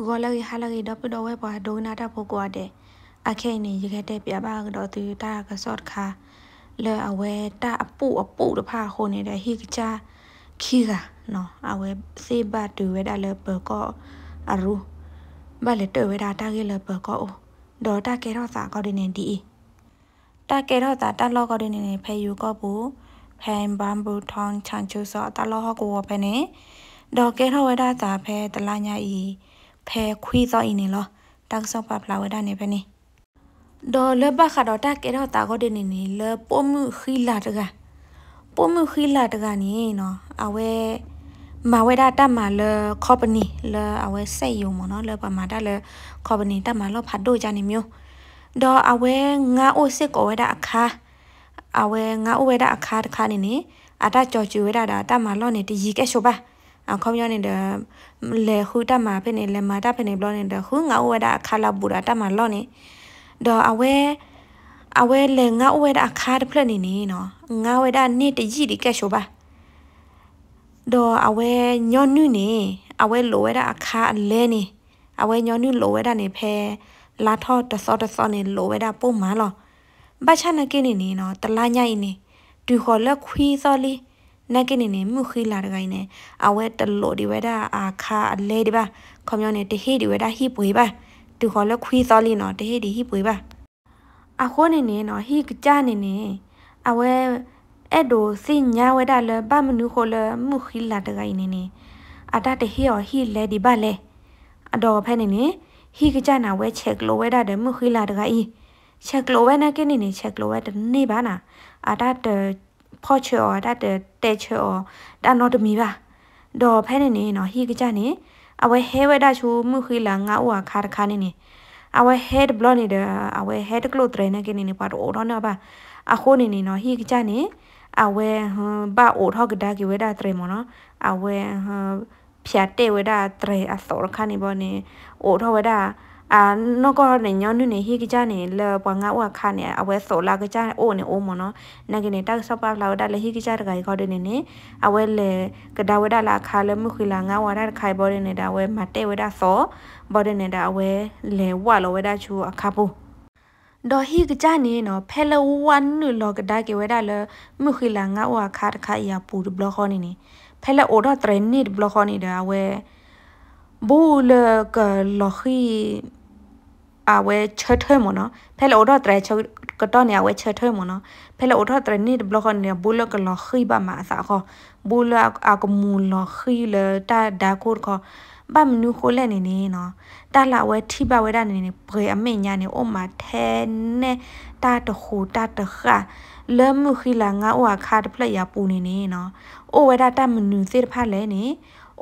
ဂောလောဟာလောဒပဒဝဲပွားဒုနာတာဖိုကွာတဲ့အခဲနေရခဲ့တဲ့ပြပါကတော့သူတာကဆော့ခါလဲအဝဲတာအပုအပုတဖဟိုနေတဲ့ဟိကချာခီရာနော်အဝဲစေဘတ်တူဝဲတာလဲပကောအရူဘလက်တဝဲတာတာကလဲပကောဒေါ်တာကေရောစာကောဒီနေဒီတာကေရောတာတာလောကောဒီနေဖဲယူကောပူဖဲဘမ်ဘူထောင်းချန်ချူဆောတာလောဟကောဝဖဲနေဒေါ်ကေရောဝဲတာတာဖဲတလညာဤဖဲခွေးတော့အင်းနေလောတောက်ဆော့ပါဖလာဝဒနေပဲနေဒေါ်လဘခါတော့တက်ကတော့တာကိုဒနေနေလပိုမှုခီလာတကပိုမှုခီလာတကနေနော်အဝဲမဝဲတာတမလကော်ပနီလအဝဲစိတ်ယုံမနော်လပမာတာလကော်ပနီတမလဖတ်တို့ကြနေမျိုးဒေါ်အဝဲငါအိုစစ်ကိုဝဲတာအခါအဝဲငါအိုဝဲတာအခါတခါနေနေအတာကြော်ကျူဝဲတာတာတမလောနေတရီကဲရှိုပါခေါမယောနေတဲ့လေခုတမဖနေလေမာတဖနေဘလောနေတဲ့ခုငါဝဲတာအခါလာပူတာတမလောနေဒေါ်အဝဲအဝဲလေငါဝဲတာအခါတဖလက်နေနေနော်ငါဝဲတာနေတကြီးဒီကက်ရှိုပါဒေါ်အဝဲညောနုနေအဝဲလိုဝဲတာအခါလဲနေအဝဲညောနုလိုဝဲတာနေဖဲလာထော့တစောတစောနေလိုဝဲတာပုံမှန်လောဘာချနကိနေနေနော်တလာညိုင်နေတူခေါ်လက်ခွီးစောလီးนักกินนี่มุขีลาดกันเนี่ยเอาไว้ตลอดดีไว้ได้อาคาอะไรดีป่ะคอมยอนเนี่ยเตะดีไว้ได้ฮีปุยป่ะดูขอแล้วคุยซอลี่เนาะเตะดีฮีปุยป่ะอาโคนี่เนี่ยเนาะฮีกจ้านี่เนี่ยเอาไว้အဲ့ဒိုစင်ညာဝဲတာလဘမနုခိုလမုခိလာတကိုင်နေနေအတတဟီဟီလေဒီဘလေအတော်ဖဲနေနေဟီကကြနာဝဲချက်ကလိုဝဲတာတမုခိလာတကိုင်ချက်ကလိုဝဲနာကင်းနေနေချက်ကလိုဝဲတနေပါနာအတတဖော့ချေော်တတ်တဲ့တဲချေော်တန်တော့တမီပါတော့ဖဲနေနေနော်ဟီကကြနေအဝဲဟဲဝဲတာချူမှုခီလာငါဥအခါတခါနေနေအဝဲ head blow နေတယ်အဝဲ head glow တရနေကနေနေပါတော့တော့နော်ပါအခုနေနေနော်ဟီကကြနေအဝဲဘာအိုထောက်ကဒါကီဝဲတာတရမနော်အဝဲဖြတ်တဲ့ဝဲတာတရအစောခါနေပေါ်နေအိုထောဝဲတာအာနောကောနေညောနုနေဟိကကြနေလပငါဝခါနေအဝဲဆိုလာကကြအိုနေအိုမနောနကနေတောက်ဆပလာဒလဟိကကြတကခေါ်နေနေအဝဲလေကဒဝဒလာခါလမှုခီလာငါဝရခိုင်ဘောနေတာဝဲမတဲ့ဝဒဆောဘောနေတာအဝဲလေဝလောဝဒချူအခါပူดอฮีกจานีเนาะเพลวันนึลอกได้เกวได้เลยมุคิลังอ่ะว่าคาดคาอยาปูดบล็อกนี่นี่เพลโอดอเทรนนี่บล็อกนี่เด้อเวဘူလကလခီအဝဲချထဲမနဖဲလောဒတရချကတော့နေအဝဲချထဲမနဖဲလောဒတရနိဘလခနေဘူလကလခီဘာမအစာခဘူလအကမူလခီလတာဒါကုတ်ခဘာမနူခိုလဲနေနေနော်တာလာဝဲထိပါဝဲတာနေနေပြေအမေညာနေအိုမာထဲနေတာတခုတာတခါလဲမှုခီလာငါအိုအခါတဖလက်ရပူနေနေနော်အိုဝဲတာတမနူစေတဖလဲနေ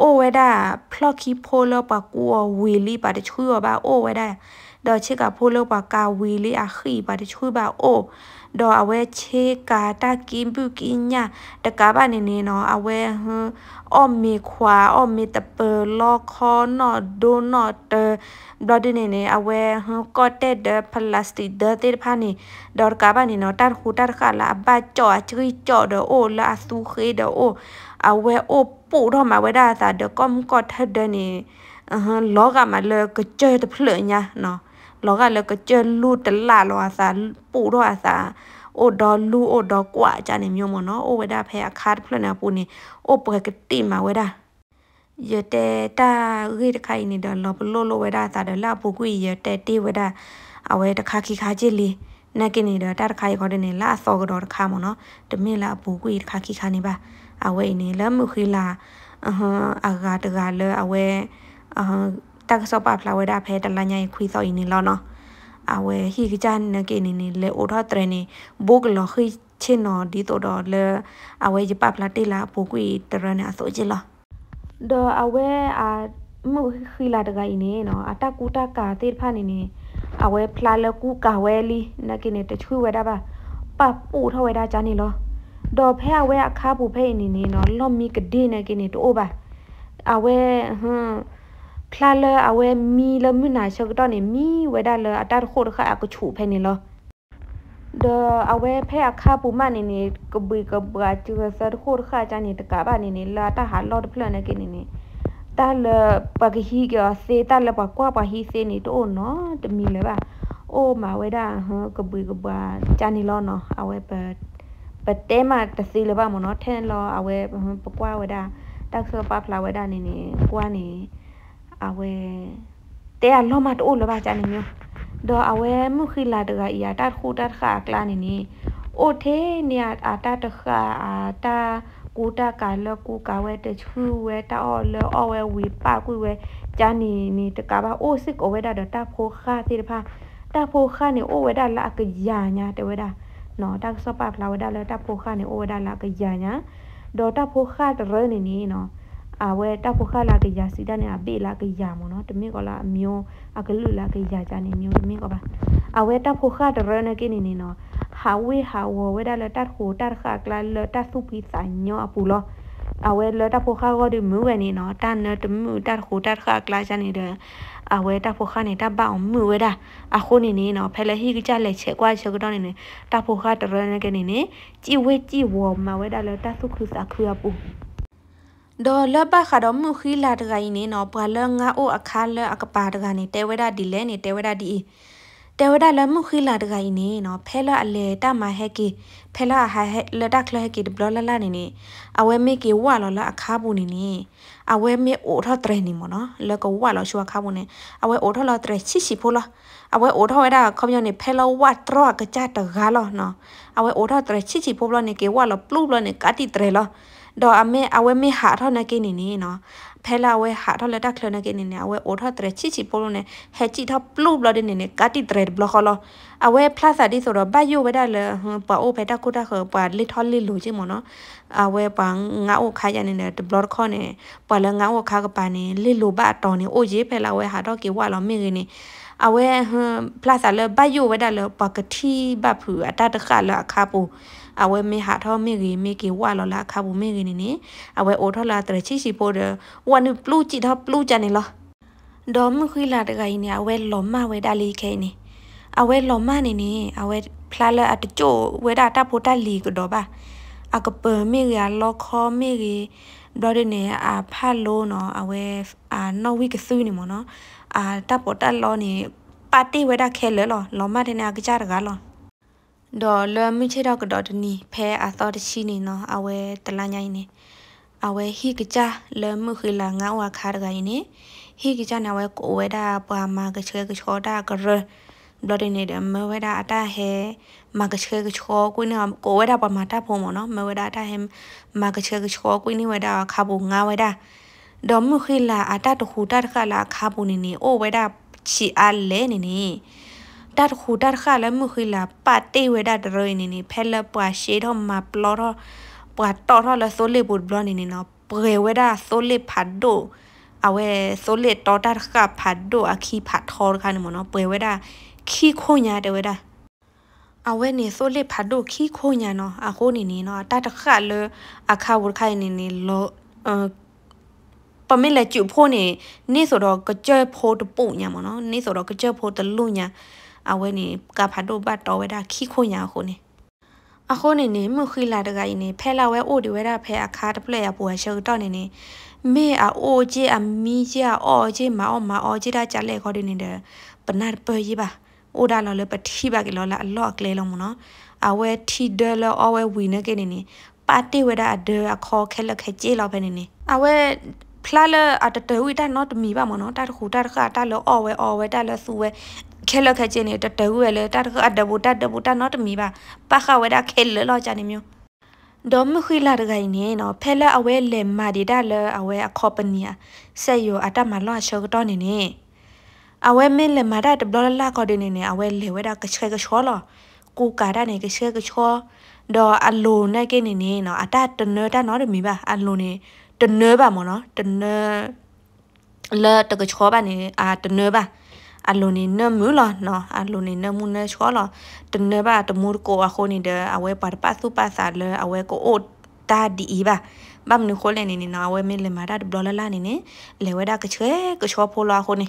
โอเวดาพลอกีโพลปากัววิลีปาดช่วยบ่าโอเวดาดอเชกาโพลปากาวิลีอาคีปาดช่วยบ่าโอดอเอาเวเชกาตากินบุกินญาตะกาบาเนเนเนาะเอาเวฮึอ้อมมีขวาอ้อมมีตะเปอลอคอนอโดนอเตบลอดเนเนเอาเวฮึกอเตเดพลาสติกเดเตพานี่ดอกาบาเนเนาะตันคูตันคาลาบาจ่อจุยจ่อดอโอลาสูเคดอโอเอาเวโอปู่ทอมาไว้ได้ซะเดก็มก็ทัดเดนี่อ่าฮะลอกะมาเลยก็เจอตะเพลญะเนาะลอกะเลยก็เจอลูตะละลอซะปู่ทอซะโอดอลูโอดอกว่าจานี่မျိုးမနော်โอဝဒဖဲအခါတဖလနာပူနေโอပကတိမဝဒယတဲတာရိတခိုင်နေဒလဘလိုလိုဝဒသာဒလပူကွေယတဲတိဝဒအဝဲတခါခိခါကြည့်လီနကိနေဒတာတခိုင်ခေါ်နေလာစောကတော့တခါမနော်တမင်လာပူကွေတခါခိခါနေပါအဝဲနေလမုခိလာအဟအဂါတဂါလအဝဲအဟတက်ဆောပါဖလာဝဲတာဖဲတလညာခွေးစောဤနေလောနော်အဝဲဟိကကြန်နကေနေနေလေအိုထထရနေဘုကလခိချင်းနော်ဒီတော့တော့လေအဝဲဂျပပလာတေလာပိုကွေတရနေအစိုးကြလားဒေါ်အဝဲအာမုခိလာတဂိုင်နေနော်အတကူတကာတေဖာနေနေအဝဲဖလာလကူကာဝဲလီနကေနေတချွေဝဲတာပါပပူထဝဲတာကြာနေလောดอแพ้แวะคาผู้แพ้นี่นี่เนาะล่อมมีกระดีนะกินี่ตัวบ่าอาแวฮึคลาเลอาแวมีละมือหนาเชกตอนนี่มีไว้ได้เลยอาตาโคตรค่ะอากชูแพ้นี่เนาะเดอเอาไว้แพ้ค่าปูมานี่นี่กบือกบือจือสะโคตรค่าจานี่ตะกะบ้านี่นี่ลาตาหาลอดเพลินนะกินี่นี่ตาเลปากฮีกเซตาเลปากกว่าปาฮีเซนี่โตเนาะจะมีเลยบ่าโอ้มาไว้ได้ฮะกบือกบือจานี่ลอเนาะเอาไว้เปิดပတဲမတစီလဘမနော်ထဲလောအဝဲပကွာဝဒတက်ဆပပလာဝဒနေနေကွာနေအဝဲတဲအလောမတိုးလဘချာနေမျိုးတော့အဝဲမှုခိလာတကအီယာတတ်ခုတတ်ခါကလာနေနေโอเทเนี่ยอาตาตะคาอาตากูตากาลกูกาเวตะชูเวตาออเลออเววีปากูเวจานีนี่ตะกาบาโอสิกโอเวดาดอตาโพคาติระพาตาโพคานี่โอเวดาละกะยาญาตะเวดาနော်တက်ဆပပလာဝဒါလတက်ဖိုခါနေအိုဝဒါလာကရညာဒေါ်တက်ဖိုခါတရနေနေနော်အဝဲတက်ဖိုခါလာကရစီတနေအဘေလာကရမနော်တမင်ကလာအမျိုးအကလူလာကရကြနေမျိုးတမင်ကပါအဝဲတက်ဖိုခါတရနေကိနေနေနော်ဟာဝေဟာဝဝဒါလတက်ခိုတက်ခါကလာလတက်စုပိစာညောအပူလောအဝဲလတက်ဖိုခါကဒီမူဝနေနော်တန်တမူတက်ခိုတက်ခါကလာကြနေတယ်အဝဲတာဖိုခါနေတာဘောင်မှုဝဲတာအခုနေနေနော်ဖဲလဲဟိကကြလဲချက်ကွာချက်ကတော့နေနေတာဖိုခါတရနေကနေနေជីဝဲជីဝော်မှာဝဲတာလဲတာစုခုစာခုရပူဒေါ်လဘခါတော့မူခီလာတကိုင်းနေနော်ဘာလငါအိုအခါလအကပါတကနေတဲဝဲတာဒီလဲနေတဲဝဲတာဒီเตวดาละมุขีลาดกายนี่เนาะเพลอะเลตามาเฮกิเพลอะหาเฮละดักละเฮกิดบลอละละนี่นี่อเวเมกิวะลอละอะคาบุนี่นี่อเวเมโอทอเตรนี่มอเนาะแล้วก็วะลอชัวคาบุนี่อเวโอทอลอเตรชิชิโพลออเวโอทอเวดาคอมยอนี่เพลวะตรอกะจาตะกาลอเนาะอเวโอทอเตรชิชิโพลอนี่เกวะลอปลุบลอนี่กะติเตรลอดออเมอเวเมหาทอนะกินี่นี่เนาะထဲလာဝဲဟာထော်လက်တာခလနကေနေနေအဝဲအိုထော်တရချီချီပိုးလို့နေဟဲချီထော်ပလူဘလဒနေနေကတိတရဘလခလအဝဲဖလာစာဒီဆိုတော့ဘယိုဝဲဒါလေပအိုဖဲတာကုတာခပလီထော်လီလိုချီမနော်အဝဲပန်ငါအိုခါရနေနေဒဘလခေါနေပလငါအိုခါကပါနေလီလိုဘအတော်နေအိုရေးဖဲလာဝဲဟာတော့ကေဝါလောမင်းနေအဝဲဟမ်ပလတ်အလဘယိုဝဲဒါလပကတိဘဖူအတတခလာခါပူအဝဲမေဟာထောမေကြီးမေကြီးဝါလောလာခါပူမေကြီးနေနေအဝဲအိုထောလာတရချီစီပိုဒဝနုပလူကြည့်ထောပလူကြနေလောဒေါ်မခွီလာတကကြီးနေအဝဲလောမဝဲဒါလီခဲနေအဝဲလောမနေနေအဝဲဖလာလအတချိုဝဲဒါတပိုတလီကတော့ပါအကပမေရလောခောမေရီဒေါ်ရနေအဖာလိုနော်အဝဲအနော်ဝီကဆူးနေမနော်အာတပ်ပေါ်တက်လောနေပါတီဝဲတာခဲလဲလော လောမတဲ့နာကြကြတကားလောဒေါ်လွမ်မိချေတော့ကတော့တနီဖဲအတော်တရှိနေနော်အဝဲတလညိုင်းနေအဝဲဟိကကြလွမ်မှုခလာငါဝါခါတကိုင်းနေဟိကကြနာဝဲကိုဝဲတာပွာမာကချေကချောတာကရဘလတ်နေတယ်မဝဲတာအတဟဲမာကချေကချောကိုနေကိုဝဲတာပွာမာတာဖုံမနော်မဝဲတာအတဟဲမာကချေကချောကိုနေဝဲတာခါဘူးငါဝဲတာดอมมุคิลาอาตาตคูตัดคาลาคาบุนินีโอไว้ดาชีอันเลนินีตัดคูตัดคาและมุคิลาปาเตไว้ดาเรยนินีเพลปวาเชทอมมาปลอทอปวาตอทอละโซเลบุดบลอนินีเนาะเปรไว้ดาโซเลพัดโดเอาไว้โซเลตอตัดคาพัดโดอาคีพัดทอกันหมดเนาะเปรไว้ดาขี้โคญาเดไว้ดาအဝဲနေဆိုလေဖတ်တို့ခီခိုညာနော်အခုနေနေနော်တတခါလေအခါဝခိုင်နေနေလောပမစ်လက်ကျုဖို့နေနေ့ဆိုတော့ကကြဲဖို့တပုတ်ညာမနော်နေ့ဆိုတော့ကကြဲဖို့တလူညာအဝဲနေကဖတ်တော့ဘတ်တော်ဝဲတာခိခုညာခုနေအခုနေနေမှုခိလာတကရင်နေဖဲလာဝဲအိုဒီဝဲတာဖဲအခါတပလက်ရပူဝဲရှုတော့နေနေမေအအိုကြီးအမီကြီးအော်ကြီးမအော်မအော်ကြီးတာကြလဲခေါ်နေတယ်ပနာပယ်ကြီးပါအိုဒါလော်လဲပတိပါကလော်လာအလော့ကလဲလုံးမနော်အဝဲထီဒဲလော်အဝဲဝီနေကနေနေပါတီဝဲတာအဒဲအခေါ်ခဲလက်ခဲကြီးလောက်ပဲနေနေအဝဲคลาเลอาจจะเตวิด้านนอตมีบ้างมั้งเนาะตาหูตาขาตาเลออเวออเวตาเลสูเวခဲလခကျနေတတဝဲလေတတခအဒဘူတဒဘူတနော်တမီပါပခဝဲတာခဲလလောကြနေမျိုးဒေါ်မခွေလာတကိုင်နေနော်ဖဲလအဝဲလေမာဒီဒါလအဝဲအကောပနီယာဆက်ယောအတမလောချောကတော့နေနေအဝဲမင်းလေမာဒတ်ဘလလာကောဒီနေနေအဝဲလေဝဲတာကချဲကချောလောကူကာဒနေကချဲကချောဒေါ်အလိုနဲ့ကနေနေနော်အတတနော်တနော်တမီပါအလိုနေတနဲပါမောနော်တနဲလာတကချောပါနေအာတနဲပါအလုံးနေနမူလာနော်အလုံးနေနမူနေချောလာတနဲပါတမူကိုအခုနေတဲ့အဝဲပါပါစုပါစာလဲအဝဲကိုအိုတာဒီပါဘာမနခိုလဲနေနေနော်အဝဲမင်းလေမာတာဒလလာနေနေလေဝဲတာကချဲကချောဖိုလာခုနေ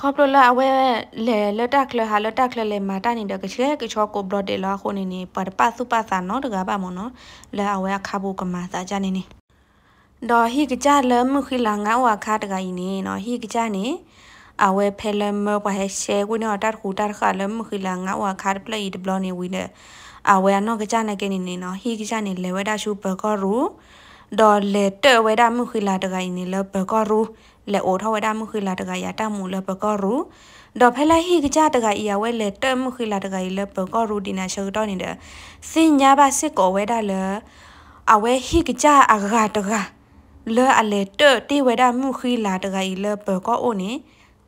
ခေါပလလာအဝဲလေလတက်လဟာလတက်လလေမာတာနေတကချဲကချောကိုဘလော့တေလာခုနေနေပါပါစုပါစာနော်တကပါမနော်လေအဝဲခါဖို့ကမာစာကြနေနေတော့ဟိကကြလမခိလာငါဝါခါတကရင်နေနော်ဟိကကြနေအဝဲဖဲလမဘဟဲရှဲဝနတတ်ခုတတ်ခါလမခိလာငါဝါခါပလိဒဘလနေဝိနေအဝဲနော်ကကြနေကနေနေနော်ဟိကကြနေလေဝဒရှုဘကောရူဒေါ်လေတဝဲဒမခိလာတကရင်နေလဘကောရူလေအိုထဝဲဒမခိလာတကရတမူလဘကောရူတော့ဖဲလာဟိကကြတကဤဝဲလေတမခိလာတကရလဘကောရူဒီနာရှောတော့နေတဲ့စင်ညာပါစစ်ကောဝဲဒလေအဝဲဟိကကြအဂါတကားလဲအလေတတေဝဒမှုခီလာတကီလဲပကောအိုနေ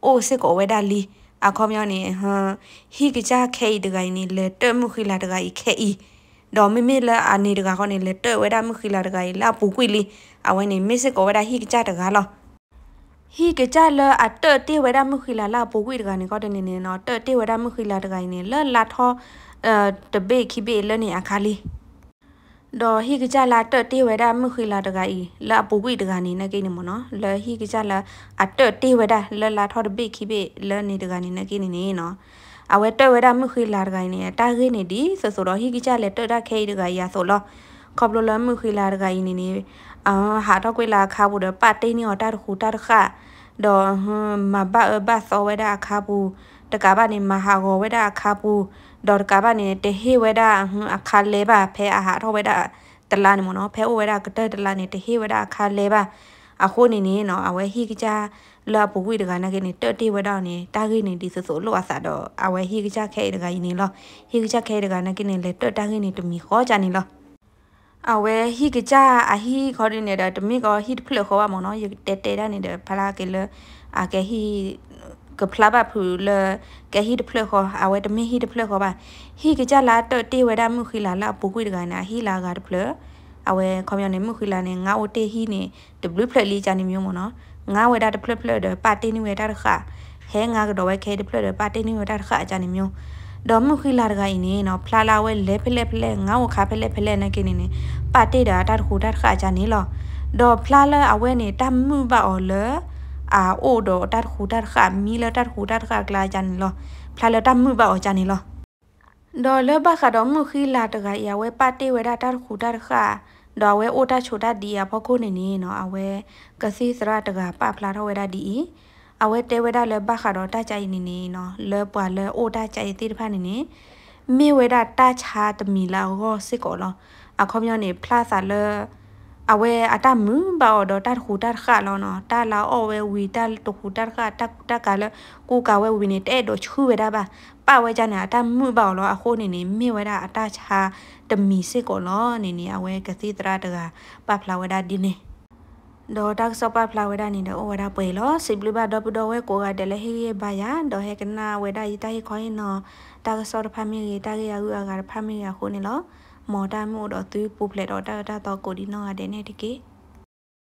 အိုစစ်ကိုဝဒလီအခေါမြောင်းနေဟဟီကကြခဲတကီနေလဲတမှုခီလာတကီခဲဤတော့မိမိလဲအနေတကခေါနေလဲတဝဒမှုခီလာတကီလာပူကွီလီအဝဲနေမစ်စစ်ကိုဝဒဟီကကြတကလောဟီကကြလအတတေဝဒမှုခီလာလာပူကွီတကနေကောတနေနေနော်တတေဝဒမှုခီလာတကီနေလဲလာထောအဲတဘေခိဘေလဲနေအခါလီดอฮิกจะลาเตตีเวดามุคุยลาตกาอีลาปูกุยตกานีนะกินมอเนาะลาฮิกจะลาอัตเตตีเวดาลาลาทอดบิคิเบลานีตกานีนะกินนี่เนาะအဝဲတက်ဝဲတာမှုခိလာတကိုင်းနေတာခိနေဒီဆိုဆိုတော့ဟိကိချလက်တက်တာခဲတကိုင်းရဆိုလောခဘလလမှုခိလာတကိုင်းနေနေအာဟာတော့ကွေလာခါဘူးတော့ပတ်တိနေတော့တခုတတခတော့မဘဘဆောဝဲတာခါဘူးတကဘာနေမဟာကိုဝဲတာခါဘူးดอร์กาบานี่เตเฮเวดาอาคาเลบาเพอาหาทอเวดาตลานี่มเนาะเพอเวดากระเตตลานี่เตเฮเวดาอาคาเลบาอะโคนี่นี่เนาะอเวฮีกจาลาปุกุยดกานะเกนี่เตติเวดานี่ตากีนี่ดิซโซโลอาซาดออเวฮีกจาเคดกานี่ลอฮีกจาเคดกานะเกนี่เลเตตากีนี่ตมีขอจานี่ลอအဝဲဟိကကြအဟိခေါ်နေတာတမိကဟိဖလခေါ်ပါမနော်ယတဲတဲတဲ့နေတယ်ဖလာကလေအကဟိကဖလာဘဖူလကဟိဒဖလခေါ်အဝဲတမီဟိဒဖလခေါ်ပါဟိကကြလာတတေဝဒမှုခိလာလာပူကွိတကနာဟိလာကဒဖလအဝဲခေါ်မြောင်းနေမှုခိလာနေငါအိုတေဟိနေဒဘလဖလလီချာနေမျိုးမနော်ငါဝဲတာဒဖလဖလဒပါတေနေဝဲတာခါဟဲငါကတော့ဝဲခဲဒဖလဒပါတေနေဝဲတာခါအချာနေမျိုးดอมคือลาดกายนี่เนาะพลาลาเวเลเพเลเพเลงาวคาเพเลเพเลนะกินนี่ปาเตดาตัดคูตัดขาจานี่หรอดอพลาลาเอาเวนี่ตัมมือบาออเลอาโอโดตัดหูตัดขามีแล้วตัดหูตัดขากลายจันหรอพลาแล้วตัดมือบ่าออกจันนี่หรอดอเลบะค่ะดอมือคือลาตะกะยาเวปาเตเวดาตัดหูตัดขาดอเวโอตาโชตาดีอ่ะพอกูนี่นี่เนาะเอาเวกะซีสระตะกะปะพลาทเวดาดีเอาเวเตเวดาเลบะค่ะดอตาใจนี่นี่เนาะเลปะเลโอตาใจติดพานี่นี่มีเวดาตาชาตะมีลาก็สิกอลออะคอมยอนี่พลาซาเลအဝဲအတမွဘာတော့တတ်ခုတတ်ခါလောနော်တလာအော်ဝဲဝီတတ်တခုတတ်ခါတတ်တကလည်းကိုကဝဲဝီနေတဲ့တော့ချူဝဲတာပါပဝဲကြနေအတမွဘာလောအခုနေနေမြဝဲတာအတချာတမီစစ်ကောလောနေနေအဝဲကသိတရတကပဖလာဝဲတာဒီနေဒေါ်တက်စပဖလာဝဲဒနီဒေါ်ဝဲဒါပွဲလောစိဘလဘဒေါ်ပဒေါ်ဝဲကိုကတလည်းဟိရဘာယာဒေါ်ဟဲကနာဝဲဒါယိတိုင်ခွိုင်းနော်တက်စောဖာမီရီတာရီယာဂူအဂါဖာမီယာခိုနေလောမော်တာမှုတော့သူပုပလက်တော့တာတာတော့ကိုဒီနောကတဲ့နေတကေ